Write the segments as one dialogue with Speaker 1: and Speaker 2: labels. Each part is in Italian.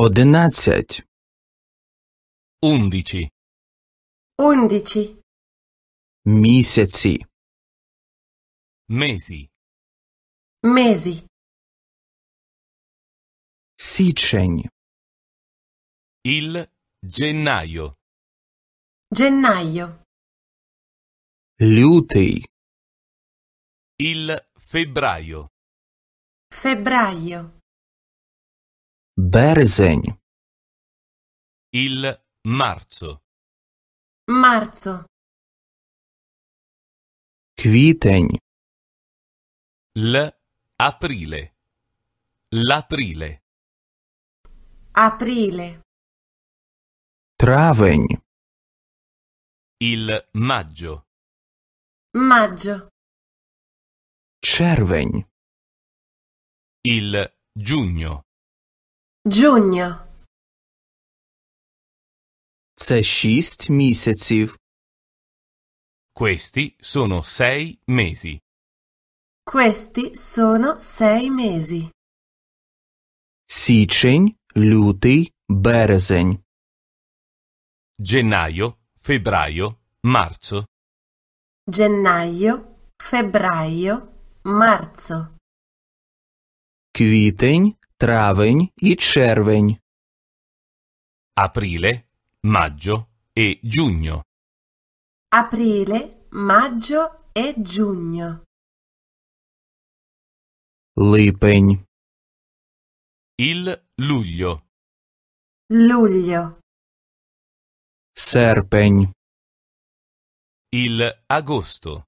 Speaker 1: одинадцять. Undici.
Speaker 2: Undici. Місяці. Mesi. Mesi. Січень. Il gennaio. Gennaio. Лютий. Il febbraio. Febbraio. Березень. Il marzo. Marzo. Квітень. L'aprile. L'aprile. Aprile. Травень. Il maggio. Maggio. Червень. Il giugno. Giugno. Це шість
Speaker 1: місяців. Questi sono sei mesi.
Speaker 2: Questi sono sei mesi.
Speaker 1: Січень, лютий, березень. Gennaio, febbraio, marzo. Gennaio, febbraio, marzo. Квітень, травень і червень. Aprile, maggio e giugno. Aprile, maggio e giugno.
Speaker 2: Липень. Il luglio. Luglio. Serpegn. Il agosto.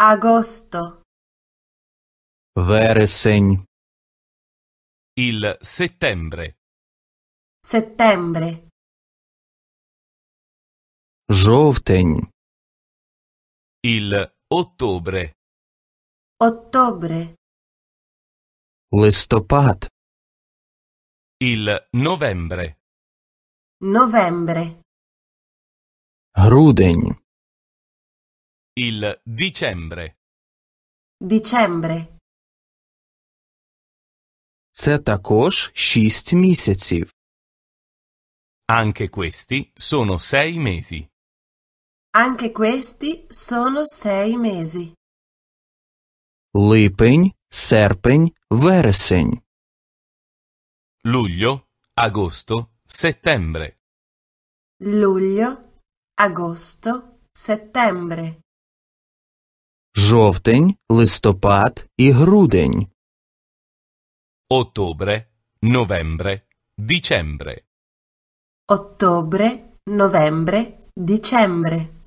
Speaker 2: Agosto. Veresegn. Il settembre. Settembre. Жовтень. Il ottobre. Ottobre. Листопад. Il novembre. Novembre. Грудень. Il dicembre. Dicembre. Це також
Speaker 1: 6 місяців. Anche questi sono sei mesi.
Speaker 2: Anche questi sono sei mesi.
Speaker 1: Липень, серпень, вересень. Luglio, agosto, settembre.
Speaker 2: Luglio, agosto, settembre.
Speaker 1: Жовтень, листопад і грудень. Ottobre, novembre, dicembre. Ottobre, novembre, dicembre.